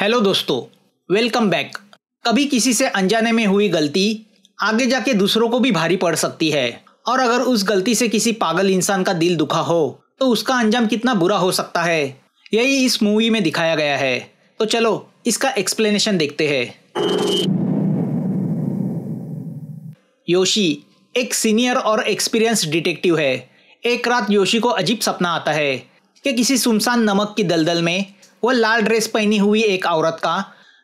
hello दोस्तों welcome back कभी किसी से अनजाने में हुई गलती आगे जाके दूसरों को भी भारी पड़ सकती है और अगर उस गलती से किसी पागल इंसान का दिल दुखा हो तो उसका अंजाम कितना बुरा हो सकता है यही इस मूवी में दिखाया गया है तो चलो इसका एक्सप्लेनेशन देखते हैं योशी एक सीनियर और एक्सपीरियंस डिटेक्टिव है एक रात योशी को अजीब सपना आता है कि किसी सुनसान नमक की दलदल में वह लाल ड्रेस पहनी हुई एक औरत का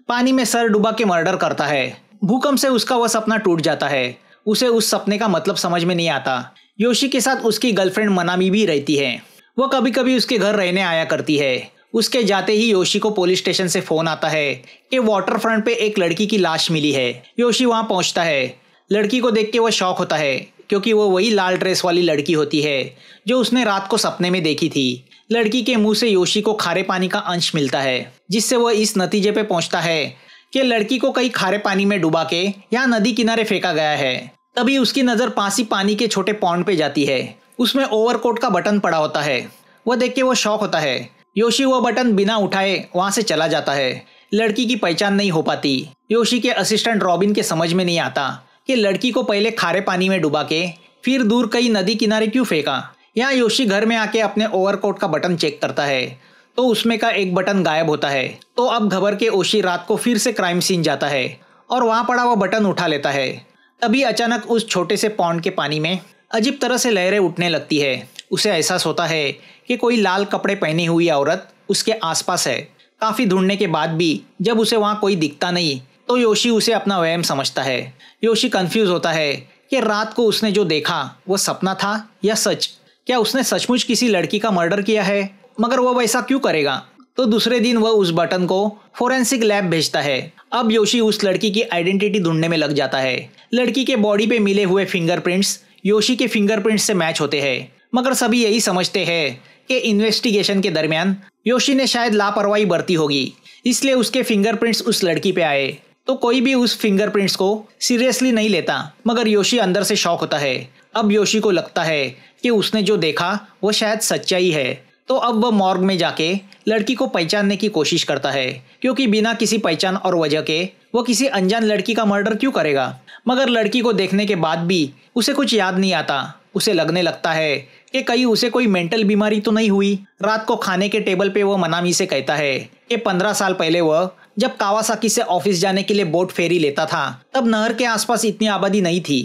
पानी में सर डुबा के मर्डर करता है भूकंप से उसका वह सपना टूट जाता है उसे उस सपने का मतलब समझ में नहीं आता योशी के साथ उसकी गर्लफ्रेंड मनामी भी रहती है वह कभी कभी उसके घर रहने आया करती है उसके जाते ही योशी को पुलिस स्टेशन से फोन आता है कि वाटर फ्रंट पे एक लड़की की लाश मिली है योशी वहाँ पहुँचता है लड़की को देख के वह शौक होता है क्योंकि वो वही लाल ड्रेस वाली लड़की होती है जो उसने रात को सपने में देखी थी लड़की के मुंह से योशी को खारे पानी का अंश मिलता है जिससे वह इस नतीजे पे पहुंचता है कि लड़की को कई खारे पानी में डुबा के या नदी किनारे फेंका गया है तभी उसकी नज़र पासी पानी के छोटे पौंड पे जाती है उसमें ओवरकोट का बटन पड़ा होता है वह देख के वो शौक होता है योशी वह बटन बिना उठाए वहां से चला जाता है लड़की की पहचान नहीं हो पाती योशी के असिस्टेंट रॉबिन के समझ में नहीं आता कि लड़की को पहले खारे पानी में डुबा के फिर दूर कई नदी किनारे क्यों फेंका यहाँ योशी घर में आके अपने ओवरकोट का बटन चेक करता है तो उसमें का एक बटन गायब होता है तो अब घबर के ओशी रात को फिर से क्राइम सीन जाता है और वहाँ पड़ा वह बटन उठा लेता है तभी अचानक उस छोटे से पौंड के पानी में अजीब तरह से लहरें उठने लगती है उसे एहसास होता है कि कोई लाल कपड़े पहनी हुई औरत उसके आसपास है काफ़ी ढूंढने के बाद भी जब उसे वहाँ कोई दिखता नहीं तो योशी उसे अपना वहम समझता है योशी कंफ्यूज होता है कि रात को उसने जो देखा वो सपना था या सच क्या उसने सचमुच किसी लड़की का मर्डर किया है मगर वह वैसा क्यों करेगा तो दूसरे दिन वह उस बटन को फोरेंसिक लैब भेजता है अब योशी उस लड़की की आइडेंटिटी ढूंढने में लग जाता है लड़की के बॉडी पे मिले हुए फिंगरप्रिंट्स योशी के फिंगरप्रिंट से मैच होते हैं मगर सभी यही समझते हैं कि इन्वेस्टिगेशन के दरमियान योशी ने शायद लापरवाही बरती होगी इसलिए उसके फिंगरप्रिंट्स उस लड़की पे आए तो कोई भी उस फिंगरप्रिंट्स को सीरियसली नहीं लेता मगर योशी अंदर से शौक होता है अब योशी को लगता है कि उसने जो देखा वो शायद सच्चाई है तो अब वह मॉर्ग में जाके लड़की को पहचानने की कोशिश करता है क्योंकि बिना किसी पहचान और वजह के वो किसी अनजान लड़की का मर्डर क्यों करेगा मगर लड़की को देखने के बाद भी उसे कुछ याद नहीं आता उसे लगने लगता है कि कहीं उसे कोई मेंटल बीमारी तो नहीं हुई रात को खाने के टेबल पे वह मनामी से कहता है कि पंद्रह साल पहले वह जब कावासाकी से ऑफिस जाने के लिए बोट फेरी लेता था तब नहर के आसपास इतनी आबादी नहीं थी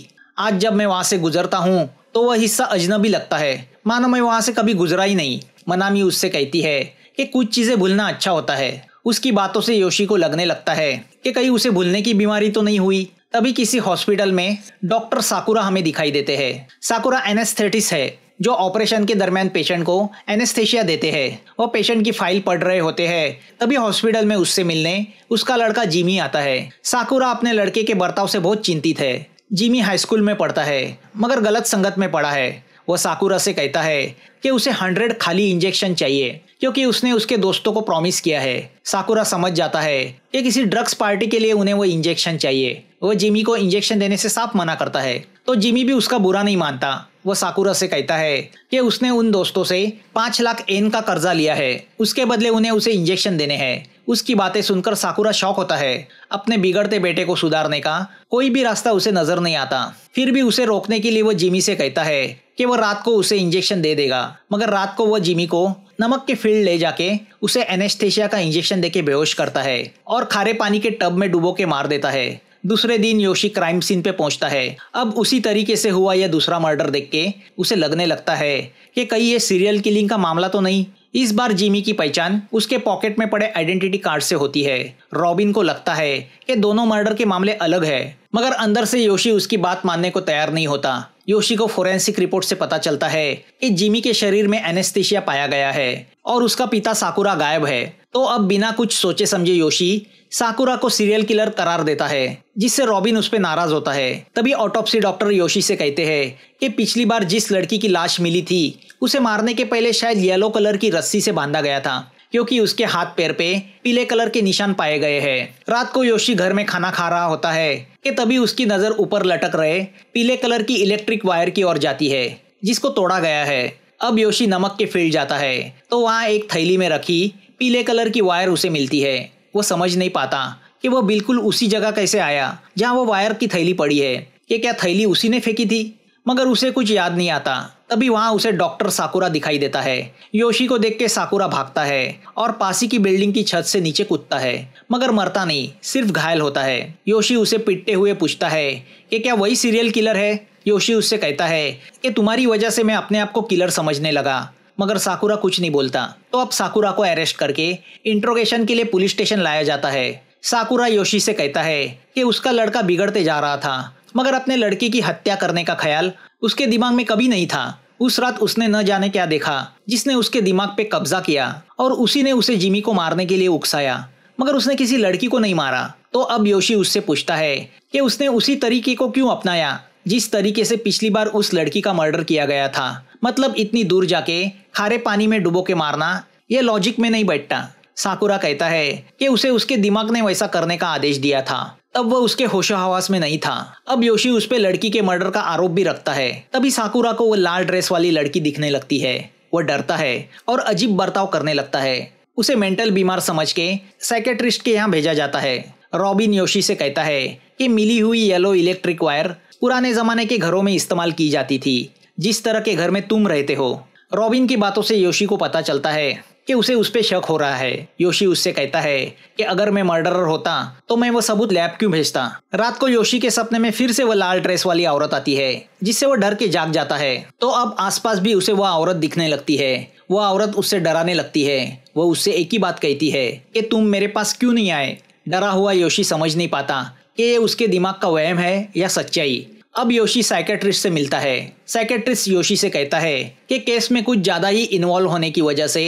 आज जब मैं वहाँ से गुजरता हूँ तो वह हिस्सा अजनबी लगता है मानो मैं वहाँ से कभी गुजरा ही नहीं मनामी उससे कहती है कि कुछ चीज़ें भूलना अच्छा होता है उसकी बातों से योशी को लगने लगता है कि कहीं उसे भूलने की बीमारी तो नहीं हुई तभी किसी हॉस्पिटल में डॉक्टर साकुरा हमें दिखाई देते हैं साकुरा एनेस्थेटिस है जो ऑपरेशन के दरमियान पेशेंट को एनेस्थेशिया देते हैं वो पेशेंट की फाइल पढ़ रहे होते हैं तभी हॉस्पिटल में उससे मिलने उसका लड़का जिमी आता है साकुरा अपने लड़के के बर्ताव से बहुत चिंतित है जिमी हाई स्कूल में पढ़ता है मगर गलत संगत में पढ़ा है वह साकुरा से कहता है कि उसे हंड्रेड खाली इंजेक्शन चाहिए क्योंकि उसने उसके दोस्तों को प्रॉमिस किया है साकुरा समझ जाता है कि किसी ड्रग्स पार्टी के लिए उन्हें वो इंजेक्शन चाहिए वह जिमी को इंजेक्शन देने से साफ मना करता है तो जिमी भी उसका बुरा नहीं मानता वह साकुरा से कहता है कि उसने उन दोस्तों से पाँच लाख एन का कर्जा लिया है उसके बदले उन्हें उसे इंजेक्शन देने हैं उसकी बातें सुनकर साकुरा शौक होता है अपने बिगड़ते बेटे को सुधारने का कोई भी रास्ता उसे नजर नहीं आता फिर भी उसे रोकने के लिए वो जिमी से कहता है कि वो रात को उसे इंजेक्शन दे देगा मगर रात को वह जिमी को नमक के फील्ड ले जाके उसे एनेस्थेशिया का इंजेक्शन देके बेहोश करता है और खारे पानी के टब में डुबो के मार देता है दूसरे दिन योशी क्राइम सीन पे पहुंचता है अब उसी तरीके से हुआ यह दूसरा मर्डर देख के उसे लगने लगता है कि कहीं ये सीरियल किलिंग का मामला तो नहीं इस बार जिमी की पहचान उसके पॉकेट में पड़े आइडेंटिटी कार्ड से होती है रॉबिन को लगता है ये दोनों मर्डर के मामले अलग है मगर अंदर से योशी उसकी बात मानने को तैयार नहीं होता योशी को फोरेंसिक रिपोर्ट से पता चलता है कि जिमी के शरीर में एनेस्थीसिया पाया गया है और उसका पिता साकुरा गायब है तो अब बिना कुछ सोचे समझे योशी साकुरा को सीरियल किलर करार देता है जिससे रॉबिन उस पर नाराज होता है तभी ऑटोप्सी डॉक्टर योशी से कहते हैं कि पिछली बार जिस लड़की की लाश मिली थी उसे मारने के पहले शायद येलो कलर की रस्सी से बांधा गया था क्योंकि उसके हाथ पैर पे पीले कलर के निशान पाए गए हैं रात को योशी घर में खाना खा रहा होता है कि तभी उसकी नज़र ऊपर लटक रहे पीले कलर की इलेक्ट्रिक वायर की ओर जाती है जिसको तोड़ा गया है अब योशी नमक के फील्ड जाता है तो वहाँ एक थैली में रखी पीले कलर की वायर उसे मिलती है वो समझ नहीं पाता कि वो बिल्कुल उसी जगह कैसे आया जहाँ वो वायर की थैली पड़ी है ये क्या थैली उसी ने फेंकी थी मगर उसे कुछ याद नहीं आता तभी वहाँ उसे डॉक्टर साकुरा दिखाई देता है योशी को देख के साकुरा भागता है और पासी की बिल्डिंग की छत से नीचे कूदता है मगर मरता नहीं सिर्फ घायल होता है योशी उसे पिटते हुए पूछता है कि क्या वही सीरियल किलर है योशी उससे कहता है कि तुम्हारी वजह से मैं अपने आप को किलर समझने लगा मगर साकुरा कुछ नहीं बोलता तो अब साकुरा को अरेस्ट करके इंट्रोगेशन के लिए पुलिस स्टेशन लाया जाता है साकुरा योशी से कहता है कि उसका लड़का बिगड़ते जा रहा था मगर अपने लड़के की हत्या करने का ख्याल उसके दिमाग में कभी नहीं था उस रात उसने न जाने क्या देखा जिसने उसके दिमाग पे कब्जा किया और उसी ने उसे जिमी को मारने के लिए उकसाया मगर उसने किसी लड़की को नहीं मारा तो अब योशी उससे पूछता है कि उसने उसी तरीके को क्यों अपनाया जिस तरीके से पिछली बार उस लड़की का मर्डर किया गया था मतलब इतनी दूर जाके खारे पानी में डुबो के मारना ये लॉजिक में नहीं बैठता साकुरा कहता है कि उसे उसके दिमाग ने वैसा करने का आदेश दिया था तब वह उसके होशोहवास में नहीं था अब योशी उस पर लड़की के मर्डर का आरोप भी रखता है तभी साकुरा को वह लाल ड्रेस वाली लड़की दिखने लगती है वह डरता है और अजीब बर्ताव करने लगता है उसे मेंटल बीमार समझ के साइकेट्रिस्ट के यहाँ भेजा जाता है रॉबिन योशी से कहता है कि मिली हुई येलो इलेक्ट्रिक वायर पुराने जमाने के घरों में इस्तेमाल की जाती थी जिस तरह के घर में तुम रहते हो रॉबिन की बातों से योशी को पता चलता है कि उसे उस पर शक हो रहा है योशी उससे कहता है कि अगर मैं मर्डरर होता तो मैं वो सबूत लैब क्यों भेजता रात को योशी के सपने में फिर से वो लाल ड्रेस वाली औरत आती है जिससे वो डर के जाग जाता है तो अब आसपास भी उसे वह औरत दिखने लगती है वह औरत उससे डराने लगती है वह उससे एक ही बात कहती है कि तुम मेरे पास क्यों नहीं आए डरा हुआ योशी समझ नहीं पाता कि ये उसके दिमाग का वहम है या सच्चाई अब योशी साइकेट्रिस्ट से मिलता है साइकेट्रिस्ट योशी से कहता है कि केस में कुछ ज़्यादा ही इन्वॉल्व होने की वजह से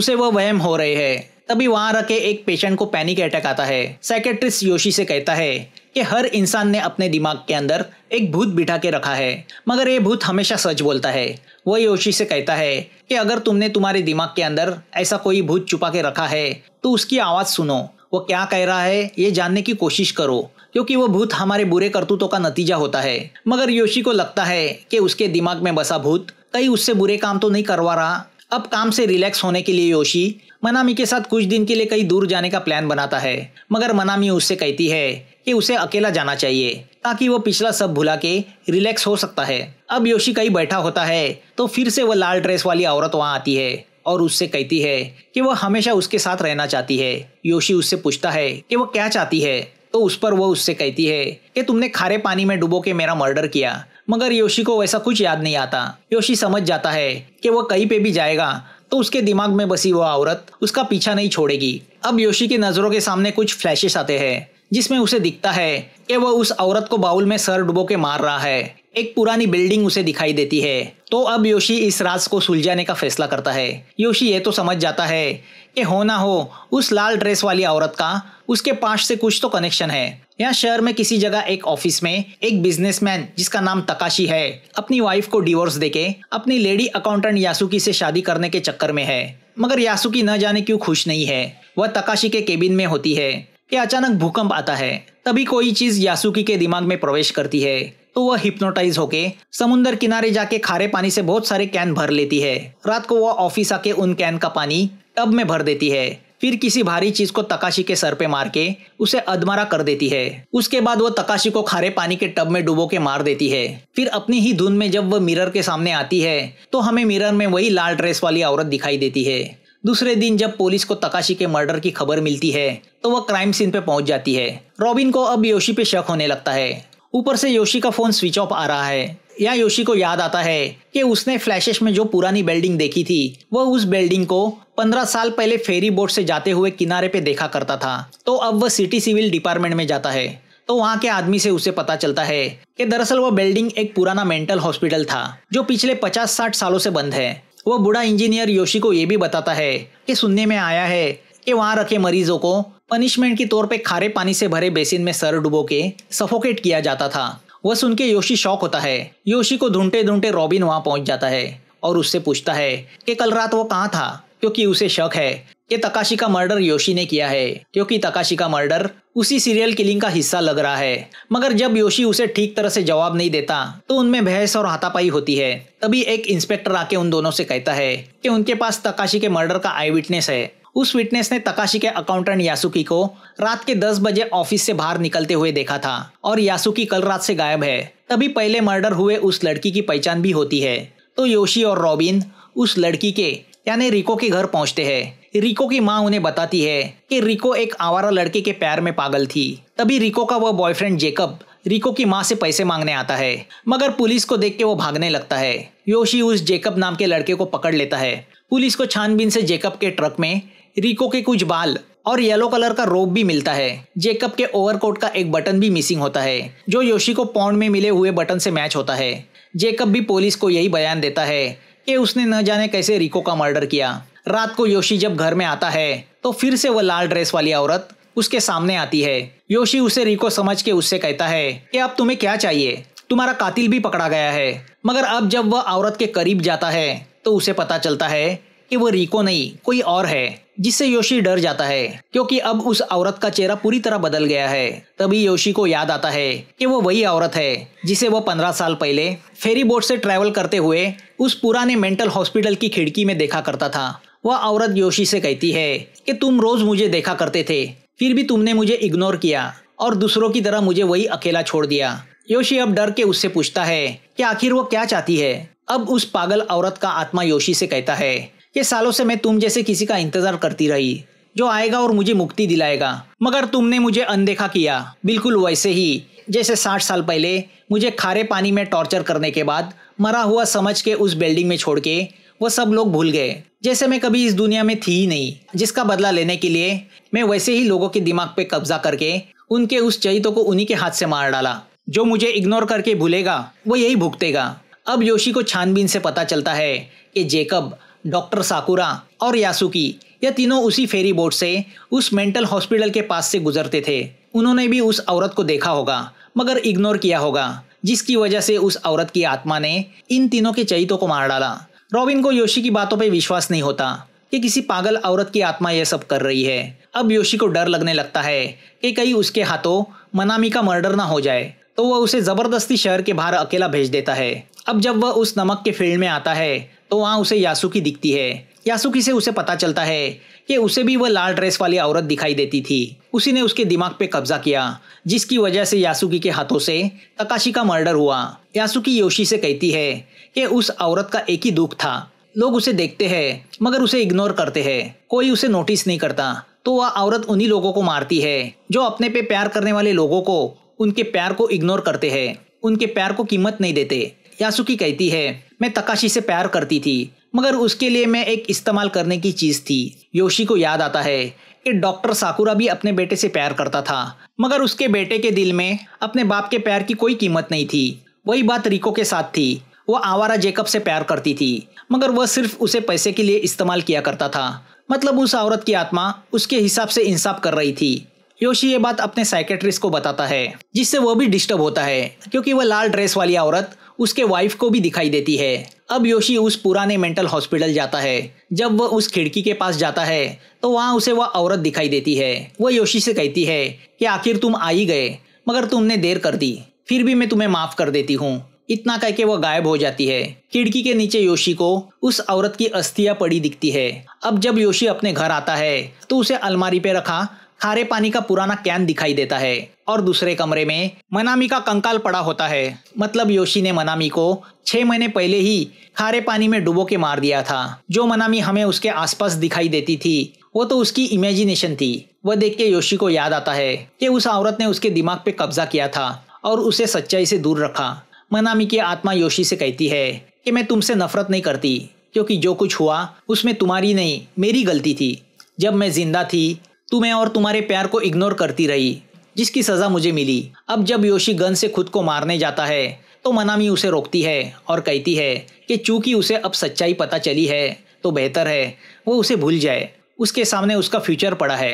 उसे वह वहम हो रहे हैं तभी वहां रखे एक पेशेंट को पैनिक अटैक आता है साइकेट्रिस्ट योशी से कहता है कि हर इंसान ने अपने दिमाग के अंदर एक भूत बिठा के रखा है मगर ये भूत हमेशा सच बोलता है वह योशी से कहता है कि अगर तुमने तुम्हारे दिमाग के अंदर ऐसा कोई भूत छुपा के रखा है तो उसकी आवाज़ सुनो वो क्या कह रहा है ये जानने की कोशिश करो क्योंकि वो भूत हमारे बुरे करतूतों का नतीजा होता है मगर योशी को लगता है कि उसके दिमाग में बसा भूत कहीं उससे बुरे काम तो नहीं करवा रहा अब काम से रिलैक्स होने के लिए योशी मनामी के साथ कुछ दिन के लिए कहीं दूर जाने का प्लान बनाता है मगर मनामी उससे कहती है कि उसे अकेला जाना चाहिए ताकि वो पिछला सब भुला के रिलैक्स हो सकता है अब योशी कहीं बैठा होता है तो फिर से वह लाल ड्रेस वाली औरत वहाँ आती है और उससे कहती है कि वह हमेशा उसके साथ रहना चाहती है योशी उससे पूछता है कि वह क्या चाहती है तो उस पर वह उससे कहती है कि तुमने खारे पानी में डुबो के मेरा मर्डर किया मगर योशी को वैसा कुछ याद नहीं आता योशी समझ जाता है कि वह कहीं पे भी जाएगा तो उसके दिमाग में बसी वह औरत उसका पीछा नहीं छोड़ेगी अब योशी की नज़रों के सामने कुछ फ्लैशेस आते हैं जिसमें उसे दिखता है कि वह उस औरत को बाउल में सर डुबो के मार रहा है एक पुरानी बिल्डिंग उसे दिखाई देती है तो अब योशी इस राज को सुलझाने का फैसला करता है योशी ये तो समझ जाता है कि हो ना हो उस लाल ड्रेस वाली औरत का उसके पास से कुछ तो कनेक्शन है यहाँ शहर में किसी जगह एक ऑफिस में एक बिजनेसमैन जिसका नाम तकाशी है अपनी वाइफ को डिवोर्स देके अपनी लेडी अकाउंटेंट यासुकी से शादी करने के चक्कर में है मगर यासुकी न जाने क्यों खुश नहीं है वह तकाशी के केबिन में होती है कि अचानक भूकंप आता है तभी कोई चीज यासुकी के दिमाग में प्रवेश करती है तो वह हिप्नोटाइज होके समुन्दर किनारे जाके खारे पानी से बहुत सारे कैन भर लेती है रात को वह ऑफिस आके उन कैन का पानी टब में भर देती है फिर किसी भारी चीज को तकाशी के सर पे मार के उसे अधमरा कर देती है उसके बाद वह तकाशी को खारे पानी के टब में डुबो के मार देती है फिर अपनी ही धुन में जब वह मिरर के सामने आती है तो हमें मिरर में वही लाल ड्रेस वाली औरत दिखाई देती है दूसरे दिन जब पुलिस को तकाशी के मर्डर की खबर मिलती है तो वह क्राइम सीन पे पहुंच जाती है रॉबिन को अब योशी पे शक होने लगता है ऊपर से योशी का फोन स्विच ऑफ आ रहा है या योशी को याद आता है कि उसने फ्लैशेस में जो पुरानी बिल्डिंग देखी थी वह उस बिल्डिंग को पंद्रह साल पहले फेरी बोट से जाते हुए किनारे पे देखा करता था तो अब वह सिटी सिविल डिपार्टमेंट में जाता है तो वहाँ के आदमी से उसे पता चलता है कि दरअसल वह बिल्डिंग एक पुराना मेंटल हॉस्पिटल था जो पिछले पचास साठ सालों से बंद है वह बूढ़ा इंजीनियर योशी को यह भी बताता है कि सुनने में आया है कि वहाँ रखे मरीजों को पनिशमेंट के तौर पे खारे पानी से भरे बेसिन में सर डुबो के सफोकेट किया जाता था वह सुन के योशी शौक होता है योशी को ढूंढते ढूंढते रॉबिन वहां पहुंच जाता है और उससे पूछता है कि कल रात वो कहाँ था क्योंकि उसे शक है कि तकाशी का मर्डर योशी ने किया है क्योंकि तकाशी का मर्डर उसी सीरियल किलिंग का हिस्सा लग रहा है मगर जब योशी उसे ठीक तरह से जवाब नहीं देता तो उनमें बहस और हाथापाई होती है तभी एक इंस्पेक्टर आके उन दोनों से कहता है कि उनके पास तकाशी के मर्डर का आई विटनेस है उस विटनेस ने तकाशी के अकाउंटेंट यासुकी को रात के 10 बजे ऑफिस से बाहर निकलते हुए देखा था और यासुकी कल रात से गायब है तभी पहले मर्डर हुए उस लड़की की पहचान भी होती है तो योशी और रॉबिन उस लड़की के यानी रिको के घर पहुंचते हैं रिको की माँ उन्हें बताती है कि रिको एक आवारा लड़के के प्यार में पागल थी तभी रिको का वह बॉयफ्रेंड जेकब रिको की माँ से पैसे मांगने आता है मगर पुलिस को देख के वो भागने लगता है योशी उस जेकब नाम के लड़के को पकड़ लेता है पुलिस को छानबीन से जेकब के ट्रक में रिको के कुछ बाल और येलो कलर का रोप भी मिलता है जेकब के ओवरकोट का एक बटन भी मिसिंग होता है जो योशी को पौंड में मिले हुए बटन से मैच होता है जेकब भी पुलिस को यही बयान देता है कि उसने न जाने कैसे रिको का मर्डर किया रात को योशी जब घर में आता है तो फिर से वह लाल ड्रेस वाली औरत उसके सामने आती है योशी उसे रिको समझ के उससे कहता है कि अब तुम्हें क्या चाहिए तुम्हारा कातिल भी पकड़ा गया है मगर अब जब वह औरत के करीब जाता है तो उसे पता चलता है कि वो रिको नहीं कोई और है जिससे योशी डर जाता है क्योंकि अब उस औरत का चेहरा पूरी तरह बदल गया है तभी योशी को याद आता है कि वो वही औरत है जिसे वो पंद्रह साल पहले फेरी बोट से ट्रैवल करते हुए उस पुराने मेंटल हॉस्पिटल की खिड़की में देखा करता था वह औरत योशी से कहती है कि तुम रोज मुझे देखा करते थे फिर भी तुमने मुझे इग्नोर किया और दूसरों की तरह मुझे वही अकेला छोड़ दिया योशी अब डर के उससे पूछता है कि आखिर वो क्या चाहती है अब उस पागल औरत का आत्मा योशी से कहता है ये सालों से मैं तुम जैसे किसी का इंतजार करती रही जो आएगा और मुझे मुक्ति दिलाएगा मगर तुमने मुझे अनदेखा किया बिल्कुल वैसे ही जैसे साठ साल पहले मुझे खारे पानी में टॉर्चर करने के बाद मरा हुआ समझ के उस बिल्डिंग में छोड़ के वो सब लोग भूल गए जैसे मैं कभी इस दुनिया में थी ही नहीं जिसका बदला लेने के लिए मैं वैसे ही लोगों के दिमाग पे कब्जा करके उनके उस चरित्र को उन्हीं के हाथ से मार डाला जो मुझे इग्नोर करके भूलेगा वो यही भुगतेगा अब योशी को छानबीन से पता चलता है कि जेकब डॉक्टर साकुरा और यासुकी यह तीनों उसी फेरी बोट से उस मेंटल हॉस्पिटल के पास से गुजरते थे उन्होंने भी उस औरत को देखा होगा मगर इग्नोर किया होगा जिसकी वजह से उस औरत की आत्मा ने इन तीनों के चैतों को मार डाला रॉबिन को योशी की बातों पर विश्वास नहीं होता कि किसी पागल औरत की आत्मा यह सब कर रही है अब योशी को डर लगने लगता है कि कहीं उसके हाथों मनामी का मर्डर ना हो जाए तो वह उसे ज़बरदस्ती शहर के बाहर अकेला भेज देता है अब जब वह उस नमक के फील्ड में आता है तो वहाँ उसे यासुकी दिखती है यासुकी से उसे पता चलता है कि उसे भी वह लाल ड्रेस वाली औरत दिखाई देती थी उसी ने उसके दिमाग पे कब्जा किया जिसकी वजह से यासुकी के हाथों से तकाशी का मर्डर हुआ यासुकी योशी से कहती है कि उस औरत का एक ही दुख था लोग उसे देखते हैं मगर उसे इग्नोर करते हैं कोई उसे नोटिस नहीं करता तो वह औरत उन्हीं लोगों को मारती है जो अपने पे प्यार करने वाले लोगों को उनके प्यार को इग्नोर करते हैं उनके प्यार को कीमत नहीं देते यासुकी कहती है मैं तकाशी से प्यार करती थी मगर उसके लिए मैं एक इस्तेमाल करने की चीज़ थी योशी को याद आता है कि डॉक्टर साकुरा भी अपने बेटे से प्यार करता था मगर उसके बेटे के दिल में अपने बाप के प्यार की कोई कीमत नहीं थी वही बात रिको के साथ थी वह आवारा जेकब से प्यार करती थी मगर वह सिर्फ उसे पैसे के लिए इस्तेमाल किया करता था मतलब उस औरत की आत्मा उसके हिसाब से इंसाफ कर रही थी योशी ये बात अपने साइकेट्रिस्ट को बताता है जिससे वह भी डिस्टर्ब होता है क्योंकि वह लाल ड्रेस वाली औरत उसके वाइफ को भी दिखाई देती है अब योशी उस पुराने मेंटल हॉस्पिटल जाता है जब वह उस खिड़की के पास जाता है तो वहाँ उसे वह औरत दिखाई देती है वह योशी से कहती है कि आखिर तुम आ ही गए मगर तुमने देर कर दी फिर भी मैं तुम्हें माफ कर देती हूँ इतना कह के वह गायब हो जाती है खिड़की के नीचे योशी को उस औरत की अस्थियां पड़ी दिखती है अब जब योशी अपने घर आता है तो उसे अलमारी पे रखा खारे पानी का पुराना कैन दिखाई देता है और दूसरे कमरे में मनामी का कंकाल पड़ा होता है मतलब योशी ने मनामी को छह महीने पहले ही खारे पानी में डुबो के मार दिया था जो मनामी हमें उसके आसपास दिखाई देती थी वो तो उसकी इमेजिनेशन थी वह देख के योशी को याद आता है कि उस औरत ने उसके दिमाग पे कब्जा किया था और उसे सच्चाई से दूर रखा मनामी की आत्मा योशी से कहती है कि मैं तुमसे नफरत नहीं करती क्योंकि जो कुछ हुआ उसमें तुम्हारी नहीं मेरी गलती थी जब मैं जिंदा थी तुम्हें और तुम्हारे प्यार को इग्नोर करती रही जिसकी सज़ा मुझे मिली अब जब योशी गन से खुद को मारने जाता है तो मनामी उसे रोकती है और कहती है कि चूंकि उसे अब सच्चाई पता चली है तो बेहतर है वो उसे भूल जाए उसके सामने उसका फ्यूचर पड़ा है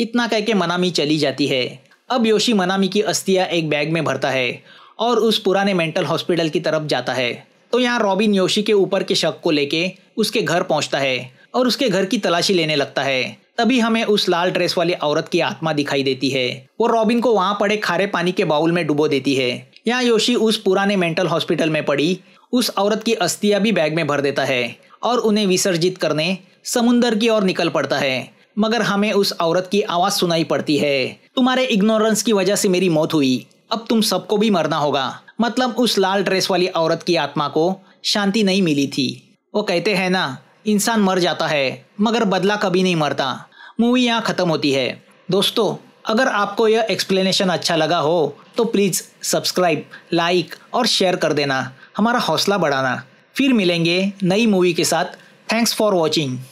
इतना कह के मनामी चली जाती है अब योशी मनामी की अस्थियाँ एक बैग में भरता है और उस पुराने मेंटल हॉस्पिटल की तरफ जाता है तो यहाँ रॉबिन योशी के ऊपर के शक को लेके उसके घर पहुँचता है और उसके घर की तलाशी लेने लगता है तभी हमें उस लाल ड्रेस वाली औरत की आत्मा दिखाई देती है वो रॉबिन को वहां पड़े खारे पानी के बाउल में डुबो देती है यहाँ योशी उस पुराने मेंटल हॉस्पिटल में पड़ी उस औरत की अस्थिया भी बैग में भर देता है और उन्हें विसर्जित करने समुन्दर की ओर निकल पड़ता है मगर हमें उस औरत की आवाज सुनाई पड़ती है तुम्हारे इग्नोरेंस की वजह से मेरी मौत हुई अब तुम सबको भी मरना होगा मतलब उस लाल ड्रेस वाली औरत की आत्मा को शांति नहीं मिली थी वो कहते हैं ना इंसान मर जाता है मगर बदला कभी नहीं मरता मूवी यहाँ ख़त्म होती है दोस्तों अगर आपको यह एक्सप्लेनेशन अच्छा लगा हो तो प्लीज़ सब्सक्राइब लाइक और शेयर कर देना हमारा हौसला बढ़ाना फिर मिलेंगे नई मूवी के साथ थैंक्स फॉर वॉचिंग